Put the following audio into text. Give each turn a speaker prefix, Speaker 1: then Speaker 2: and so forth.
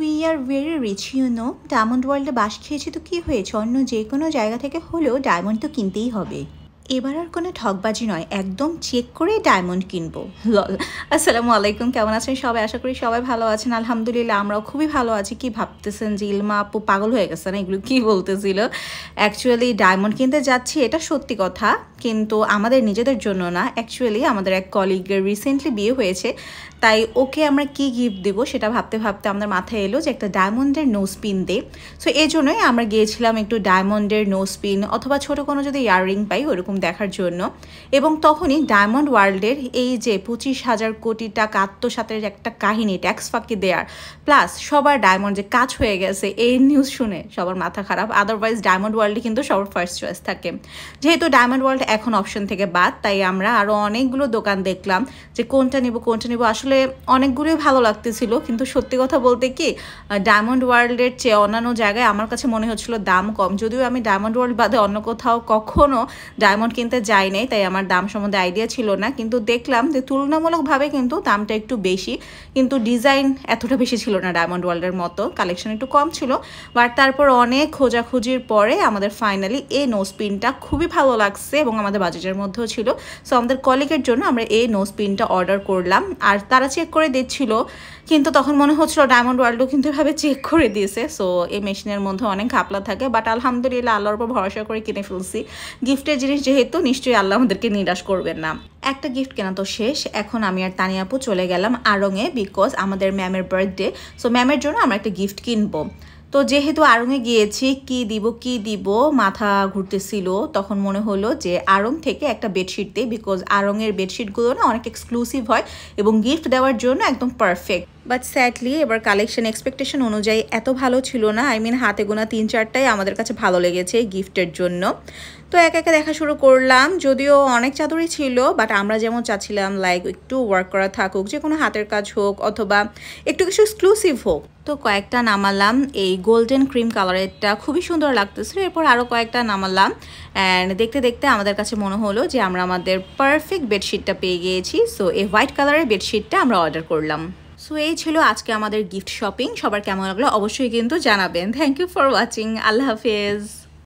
Speaker 1: we are very rich you know diamond ওয়ার্ল্ডে বাস খেয়েছি তো কী হয়েছে অন্য যে কোনো জায়গা থেকে হলেও ডায়মন্ড তো কিনতেই হবে এবার আর কোনো ঠকবাজি নয় একদম চেক করে ডায়মন্ড কিনবো লল আসসালামু আলাইকুম কেমন আছেন সবাই আশা করি সবাই ভালো আছেন আলহামদুলিল্লাহ আমরাও খুবই ভালো আছি কি ভাবতেছেন যে ইলমা আপু পাগল হয়ে গেছে না এগুলো কি বলতেছিল অ্যাকচুয়ালি ডায়মন্ড কিনতে যাচ্ছি এটা সত্যি কথা কিন্তু আমাদের নিজেদের জন্য না অ্যাকচুয়ালি আমাদের এক কলিগের রিসেন্টলি বিয়ে হয়েছে তাই ওকে আমরা কি গিফট দেব সেটা ভাবতে ভাবতে আমাদের মাথায় এলো যে একটা ডায়মন্ডের নোসপিন দে সো এই জন্যই আমরা গিয়েছিলাম একটু ডায়মন্ডের নোসপিন অথবা ছোটো কোনো যদি ইয়াররিং পাই ওরকম দেখার জন্য এবং তখনই ডায়মন্ড ওয়ার্ল্ডের এই যে পঁচিশ হাজার কোটি টাকা আত্মসাতের একটা কাহিনী ট্যাক্স ফাঁকি দেওয়ার প্লাস সবার ডায়মন্ড যে কাজ হয়ে গেছে এই নিউজ শুনে সবার মাথা খারাপ আদারওয়াইজ ডায়মন্ড ওয়ার্ল্ডে কিন্তু সবার ফার্স্ট চয়েস থাকে যেহেতু ডায়মন্ড ওয়ার্ল্ড এখন অপশন থেকে বাদ তাই আমরা আরও অনেকগুলো দোকান দেখলাম যে কোনটা নিব কোনটা নিব আসলে অনেকগুলোই ভালো লাগতেছিল কিন্তু সত্যি কথা বলতে কি ডায়মন্ড ওয়ার্ল্ডের চেয়ে অন্যান্য জায়গায় আমার কাছে মনে হচ্ছিল দাম কম যদিও আমি ডায়মন্ড ওয়ার্ল্ড বাদে অন্য কোথাও কখনও ডায়মন্ড তেমন কিনতে যাই নাই তাই আমার দাম সম্বন্ধে আইডিয়া ছিল না কিন্তু দেখলাম যে তুলনামূলকভাবে কিন্তু দামটা একটু বেশি কিন্তু ডিজাইন এতটা বেশি ছিল না ডায়মন্ড ওয়ার্ল্ডের মতো কালেকশন একটু কম ছিল বাট তারপর অনেক খোঁজাখুঁজির পরে আমাদের ফাইনালি এই নোসপিনটা খুবই ভালো লাগছে এবং আমাদের বাজেটের মধ্যেও ছিল সো আমাদের কলিগের জন্য আমরা এই নোসপিনটা অর্ডার করলাম আর তারা চেক করে দিচ্ছিল কিন্তু তখন মনে হচ্ছিলো ডায়মন্ড ওয়ার্ল্ডও কিন্তু এভাবে চেক করে দিয়েছে সো এই মেশিনের মধ্যে অনেক ঘাপলা থাকে বাট আলহামদুলিল্লাহ আল্লাহর উপর ভরসা করে কিনে ফেলছি গিফটের জিনিস যেহেতু নিশ্চয়ই আল্লাহ আমাদেরকে নিরাশ করবেন না একটা গিফট কেনা তো শেষ এখন আমি আর আপু চলে গেলাম আরঙে বিকজ আমাদের ম্যামের বার্থডে সো ম্যামের জন্য আমরা একটা গিফট কিনবো তো যেহেতু আড়ংয়ে গিয়েছি কি দিব কি দিব মাথা ঘুরতেছিল তখন মনে হলো যে আড়ং থেকে একটা বেডশিট দিই বিকজ আড়ংয়ের বেডশিটগুলো না অনেক এক্সক্লুসিভ হয় এবং গিফট দেওয়ার জন্য একদম পারফেক্ট বাট স্যাডলি এবার কালেকশন এক্সপেকটেশন অনুযায়ী এত ভালো ছিল না আই মিন হাতে গোনা তিন চারটাই আমাদের কাছে ভালো লেগেছে গিফটের জন্য তো এক একে দেখা শুরু করলাম যদিও অনেক চাদরই ছিল বাট আমরা যেমন চাচ্ছিলাম লাইক একটু ওয়ার্ক করা থাকুক যে কোনো হাতের কাজ হোক অথবা একটু কিছু এক্সক্লুসিভ হোক তো কয়েকটা নামালাম এই গোল্ডেন ক্রিম কালারেরটা খুবই সুন্দর লাগতেছিল এরপর আরও কয়েকটা নামালাম অ্যান্ড দেখতে দেখতে আমাদের কাছে মনে হলো যে আমরা আমাদের পারফেক্ট বেডশিটটা পেয়ে গিয়েছি সো এই হোয়াইট কালারের বেডশিটটা আমরা অর্ডার করলাম সো এই ছিল আজকে আমাদের গিফট শপিং সবার কেমন লাগলো অবশ্যই কিন্তু জানাবেন থ্যাংক ইউ ফর ওয়াচিং আল্লাহ হাফেজ